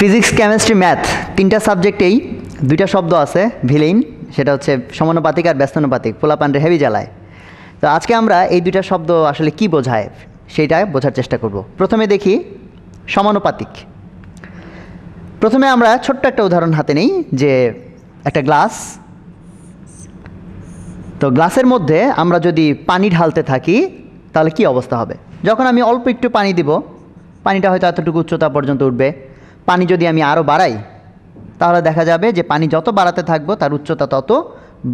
physics chemistry math তিনটা সাবজেক্টেই দুইটা শব্দ আছে ভিলেইন সেটা হচ্ছে সমানুপাতিক আর ব্যস্তানুপাতিক পোলাপান্ডে হেভি জ্বালায় তো আজকে আমরা এই দুইটা শব্দ আসলে কি বোঝায় সেটা বোঝার চেষ্টা করব প্রথমে দেখি সমানুপাতিক প্রথমে আমরা ছোট্ট একটা উদাহরণ হাতে নেই যে একটা গ্লাস তো গ্লাসের মধ্যে আমরা যদি পানি ঢালতে থাকি তাহলে কি অবস্থা হবে যখন আমি অল্প একটু পানি দিব পানিটা হয়তো এতটুকু উচ্চতা পর্যন্ত উঠবে পানি যদি আমি আরও বাড়াই তাহলে দেখা যাবে যে পানি যত বাড়াতে থাকবো তার উচ্চতা তত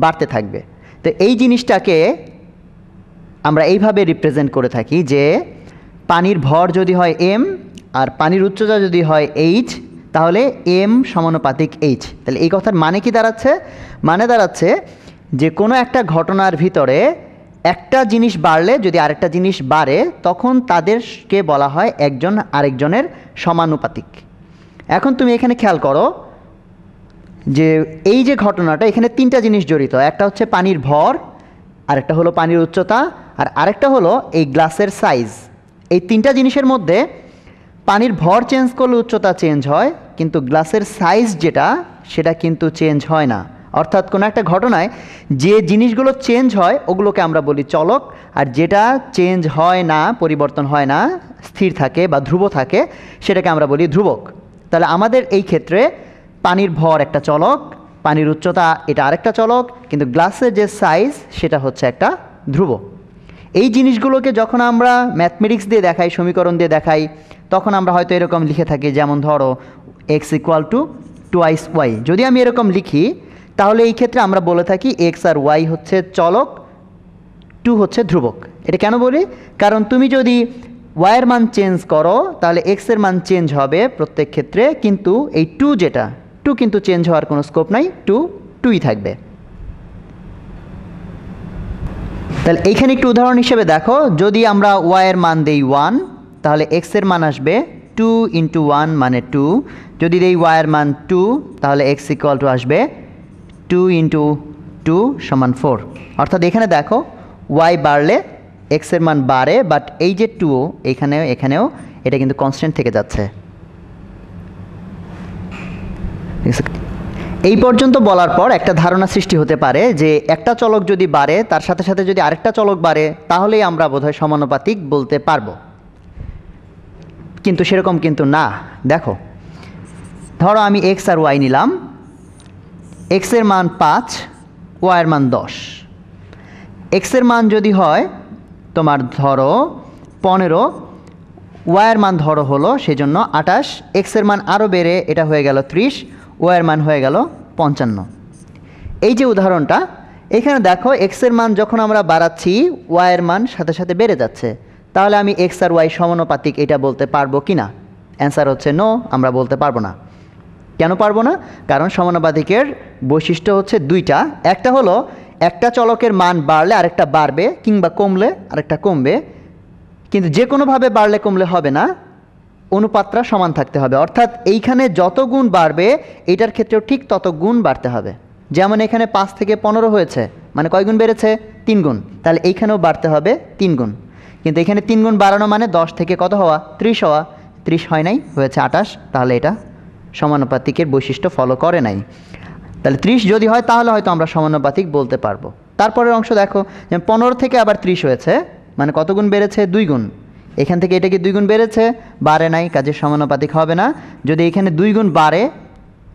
বাড়তে থাকবে তো এই জিনিসটাকে আমরা এইভাবে রিপ্রেজেন্ট করে থাকি যে পানির ভর যদি হয় এম আর পানির উচ্চতা যদি হয় এইচ তাহলে এম সমানুপাতিক এইচ তাহলে এই কথার মানে কি দাঁড়াচ্ছে মানে দাঁড়াচ্ছে যে কোনো একটা ঘটনার ভিতরে একটা জিনিস বাড়লে যদি আরেকটা জিনিস বাড়ে তখন তাদেরকে বলা হয় একজন আরেকজনের সমানুপাতিক এখন তুমি এখানে খেয়াল করো যে এই যে ঘটনাটা এখানে তিনটা জিনিস জড়িত একটা হচ্ছে পানির ভর আরেকটা হলো পানির উচ্চতা আর আরেকটা হলো এই গ্লাসের সাইজ এই তিনটা জিনিসের মধ্যে পানির ভর চেঞ্জ করলে উচ্চতা চেঞ্জ হয় কিন্তু গ্লাসের সাইজ যেটা সেটা কিন্তু চেঞ্জ হয় না অর্থাৎ কোনো একটা ঘটনায় যে জিনিসগুলো চেঞ্জ হয় ওগুলোকে আমরা বলি চলক আর যেটা চেঞ্জ হয় না পরিবর্তন হয় না স্থির থাকে বা ধ্রুব থাকে সেটাকে আমরা বলি ধ্রুবক তাহলে আমাদের এই ক্ষেত্রে পানির ভর একটা চলক পানির উচ্চতা এটা আরেকটা চলক কিন্তু গ্লাসের যে সাইজ সেটা হচ্ছে একটা ধ্রুব এই জিনিসগুলোকে যখন আমরা ম্যাথমেটিক্স দিয়ে দেখাই সমীকরণ দিয়ে দেখাই তখন আমরা হয়তো এরকম লিখে থাকি যেমন ধরো x equal to twice y যদি আমি এরকম লিখি তাহলে এই ক্ষেত্রে আমরা বলে থাকি এক্স আর ওয়াই হচ্ছে চলক টু হচ্ছে ধ্রুবক এটা কেন বলি কারণ তুমি যদি ওয়াইয়ের মান চেঞ্জ করো তাহলে এক্সের মান চেঞ্জ হবে প্রত্যেক ক্ষেত্রে কিন্তু এই টু যেটা টু কিন্তু চেঞ্জ হওয়ার কোনো স্কোপ নাই টু টুই থাকবে তাহলে এইখানে একটু উদাহরণ হিসেবে দেখো যদি আমরা ওয়াইয়ের মান দেই ওয়ান তাহলে এক্সের মান আসবে টু ইন্টু ওয়ান মানে টু যদি দেই ওয়াইয়ের মান টু তাহলে এক্স ইকুয়াল টু আসবে টু ইন্টু টু সমান ফোর অর্থাৎ এখানে দেখো ওয়াই বাড়লে এক্সের মান বাড়ে বাট এই যে টুও এখানেও এখানেও এটা কিন্তু কনস্ট্যান্ট থেকে যাচ্ছে এই পর্যন্ত বলার পর একটা ধারণা সৃষ্টি হতে পারে যে একটা চলক যদি বাড়ে তার সাথে সাথে যদি আরেকটা চলক বাড়ে তাহলেই আমরা বোধহয় সমানুপাতিক বলতে পারবো কিন্তু সেরকম কিন্তু না দেখো ধরো আমি এক্স আর ওয়াই নিলাম এক্সের মান পাঁচ ওয়াইয়ের মান দশ এক্সের মান যদি হয় তোমার ধরো পনেরো ওয়ার মান ধরো হলো সেজন্য আটাশ এক্সের মান আরও বেড়ে এটা হয়ে গেল ত্রিশ ওয়ার মান হয়ে গেল পঞ্চান্ন এই যে উদাহরণটা এখানে দেখো এক্সের মান যখন আমরা বাড়াচ্ছি ওয়াইয়ের মান সাথে সাথে বেড়ে যাচ্ছে তাহলে আমি এক্স আর ওয়াই সমানুপাতিক এটা বলতে পারবো কি না অ্যান্সার হচ্ছে নো আমরা বলতে পারবো না কেন পারবো না কারণ সমানুপাতিকের বৈশিষ্ট্য হচ্ছে দুইটা একটা হলো একটা চলকের মান বাড়লে আরেকটা বাড়বে কিংবা কমলে আরেকটা কমবে কিন্তু যে কোনোভাবে বাড়লে কমলে হবে না অনুপাতটা সমান থাকতে হবে অর্থাৎ এইখানে যত গুণ বাড়বে এটার ক্ষেত্রেও ঠিক তত গুণ বাড়তে হবে যেমন এখানে পাঁচ থেকে পনেরো হয়েছে মানে কয় গুণ বেড়েছে তিন গুণ তাহলে এইখানেও বাড়তে হবে তিন গুণ কিন্তু এখানে তিন গুণ বাড়ানো মানে দশ থেকে কত হওয়া ত্রিশ হওয়া ত্রিশ হয় নাই হয়েছে আটাশ তাহলে এটা সমানুপাতিকের বৈশিষ্ট্য ফলো করে নাই তাহলে ত্রিশ যদি হয় তাহলে হয়তো আমরা সমানুপাতিক বলতে পারবো তারপরের অংশ দেখো পনেরো থেকে আবার ত্রিশ হয়েছে মানে কত গুণ বেড়েছে দুই গুণ এখান থেকে এটা কি দুই গুণ বেড়েছে বাড়ে নাই কাজের সমানুপাতিক হবে না যদি এখানে দুই গুণ বাড়ে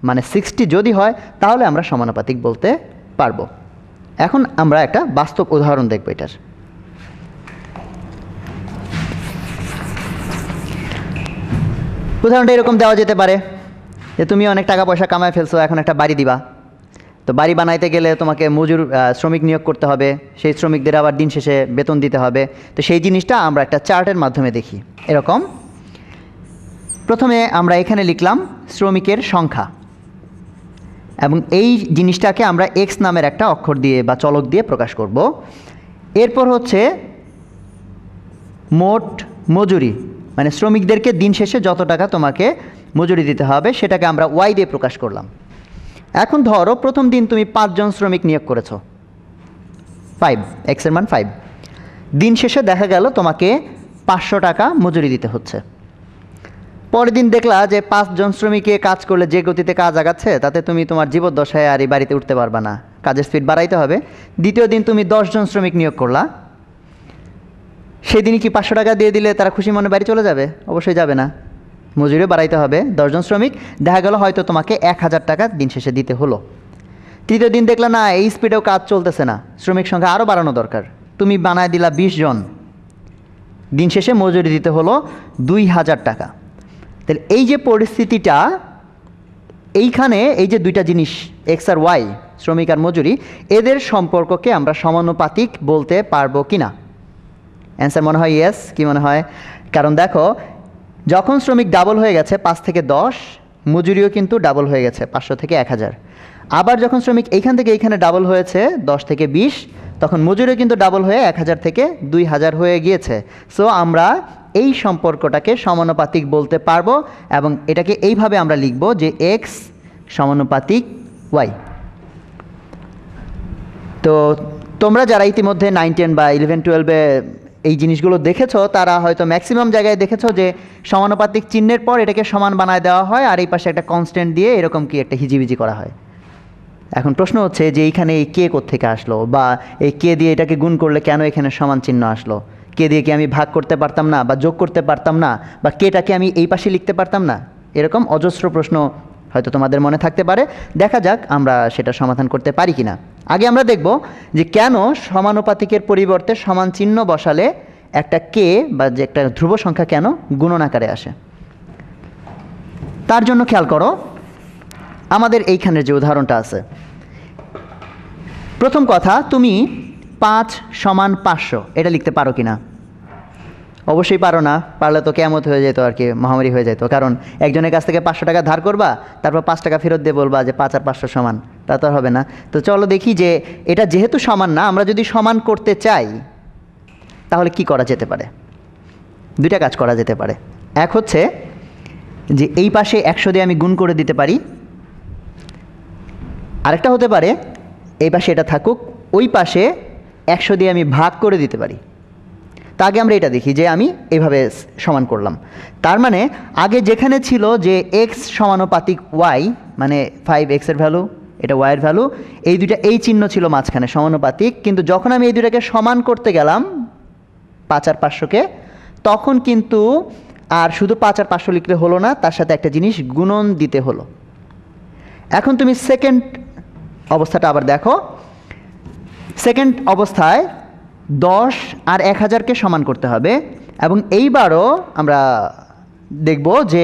মানে সিক্সটি যদি হয় তাহলে আমরা সমানুপাতিক বলতে পারবো এখন আমরা একটা বাস্তব উদাহরণ দেখব এটার উদাহরণটা এরকম দেওয়া যেতে পারে যে তুমি অনেক টাকা পয়সা কামায় ফেলছো এখন একটা বাড়ি দিবা তো বাড়ি বানাইতে গেলে তোমাকে মজুর শ্রমিক নিয়োগ করতে হবে সেই শ্রমিকদের আবার দিন শেষে বেতন দিতে হবে তো সেই জিনিসটা আমরা একটা চার্টের মাধ্যমে দেখি এরকম প্রথমে আমরা এখানে লিখলাম শ্রমিকের সংখ্যা এবং এই জিনিসটাকে আমরা এক্স নামের একটা অক্ষর দিয়ে বা চলক দিয়ে প্রকাশ করব এরপর হচ্ছে মোট মজুরি মানে শ্রমিকদেরকে দিন শেষে যত টাকা তোমাকে মজুরি দিতে হবে সেটাকে আমরা ওয়াই দিয়ে প্রকাশ করলাম এখন ধরো প্রথম দিন তুমি পাঁচজন শ্রমিক নিয়োগ করেছো ফাইভ এক্সের মান ফাইভ দিন শেষে দেখা গেল তোমাকে পাঁচশো টাকা মজুরি দিতে হচ্ছে পরের দিন দেখলা যে পাঁচজন শ্রমিকে কাজ করলে যে গতিতে কাজ আগাচ্ছে তাতে তুমি তোমার জীবদ্দশায় আর এই বাড়িতে উঠতে পারবা না কাজের স্পিড বাড়াইতে হবে দ্বিতীয় দিন তুমি দশজন শ্রমিক নিয়োগ করলা সেদিনই কি পাঁচশো টাকা দিয়ে দিলে তারা খুশি মনে বাড়ি চলে যাবে অবশ্যই যাবে না মজুরি বাড়াইতে হবে দশজন শ্রমিক দেখা গেল হয়তো তোমাকে এক হাজার টাকা দিন শেষে দিতে হলো তৃতীয় দিন দেখলাম না এই স্পিডেও কাজ চলতেছে না শ্রমিক সংখ্যা আরও বাড়ানো দরকার তুমি বানায় দিলা বিশ জন দিন শেষে মজুরি দিতে হলো দুই হাজার টাকা তাহলে এই যে পরিস্থিতিটা এইখানে এই যে দুইটা জিনিস এক্স আর ওয়াই শ্রমিক আর মজুরি এদের সম্পর্ককে আমরা সমানুপাতিক বলতে পারবো কি না অ্যান্সার মনে হয় ইয়েস কি মনে হয় কারণ দেখো যখন শ্রমিক ডাবল হয়ে গেছে পাঁচ থেকে দশ মজুরিও কিন্তু ডাবল হয়ে গেছে পাঁচশো থেকে এক হাজার আবার যখন শ্রমিক এইখান থেকে এইখানে ডাবল হয়েছে দশ থেকে বিশ তখন মজুরিও কিন্তু ডাবল হয়ে এক হাজার থেকে দুই হাজার হয়ে গিয়েছে সো আমরা এই সম্পর্কটাকে সমানুপাতিক বলতে পারবো এবং এটাকে এইভাবে আমরা লিখব যে এক্স সমানুপাতিক ওয়াই তো তোমরা যারা ইতিমধ্যে নাইন টেন বা ইলেভেন টুয়েলভে এই জিনিসগুলো দেখেছো তারা হয়তো ম্যাক্সিমাম জায়গায় দেখেছো যে সমানুপাতিক চিহ্নের পর এটাকে সমান বানায় দেওয়া হয় আর এই পাশে একটা কনস্ট্যান্ট দিয়ে এরকম কি একটা হিজিবিজি করা হয় এখন প্রশ্ন হচ্ছে যে এইখানে এই কে থেকে আসলো বা এই কে দিয়ে এটাকে গুণ করলে কেন এখানে সমান চিহ্ন আসলো কে দিয়ে কি আমি ভাগ করতে পারতাম না বা যোগ করতে পারতাম না বা কেটাকে আমি এই পাশে লিখতে পারতাম না এরকম অজস্র প্রশ্ন হয়তো তোমাদের মনে থাকতে পারে দেখা যাক আমরা সেটা সমাধান করতে পারি কি না আগে আমরা দেখব যে কেন সমানুপাতিকের পরিবর্তে সমান চিহ্ন বসালে একটা কে বা যে একটা ধ্রুব সংখ্যা কেন গুণন আকারে আসে তার জন্য খেয়াল করো আমাদের এইখানের যে উদাহরণটা আছে প্রথম কথা তুমি পাঁচ সমান পাঁচশো এটা লিখতে পারো কি না অবশ্যই পারো না পারলে তো কেমত হয়ে যেত আর কি মহামারী হয়ে যেত কারণ একজনের কাছ থেকে পাঁচশো টাকা ধার করবা তারপর পাঁচ টাকা ফেরত দিয়ে বলবা যে পাঁচ আর পাঁচশো সমান তা তো হবে না তো চলো দেখি যে এটা যেহেতু সমান না আমরা যদি সমান করতে চাই তাহলে কি করা যেতে পারে দুইটা কাজ করা যেতে পারে এক হচ্ছে যে এই পাশে একশো দিয়ে আমি গুণ করে দিতে পারি আরেকটা হতে পারে এই পাশে এটা থাকুক ওই পাশে একশো দিয়ে আমি ভাগ করে দিতে পারি তা আগে আমরা এটা দেখি যে আমি এইভাবে সমান করলাম তার মানে আগে যেখানে ছিল যে এক্স সমানুপাতিক ওয়াই মানে ফাইভ এক্সের ভ্যালু এটা ওয়াইয়ের ভ্যালু এই দুইটা এই চিহ্ন ছিল মাঝখানে সমানুপাতিক কিন্তু যখন আমি এই দুইটাকে সমান করতে গেলাম পাঁচ আর পাঁচশোকে তখন কিন্তু আর শুধু পাঁচ আর পাঁচশো লিখলে হলো না তার সাথে একটা জিনিস গুণন দিতে হলো এখন তুমি সেকেন্ড অবস্থাটা আবার দেখো সেকেন্ড অবস্থায় দশ আর এক হাজারকে সমান করতে হবে এবং এইবারও আমরা দেখব যে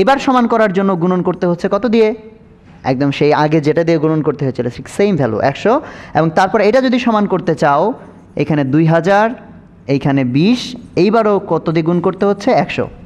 এবার সমান করার জন্য গুণন করতে হচ্ছে কত দিয়ে একদম সেই আগে যেটা দিয়ে গুণন করতে হয়েছিল সেম ভ্যালু একশো এবং তারপর এটা যদি সমান করতে চাও এখানে দুই হাজার এইখানে বিশ এইবারও কত দিয়ে গুণ করতে হচ্ছে একশো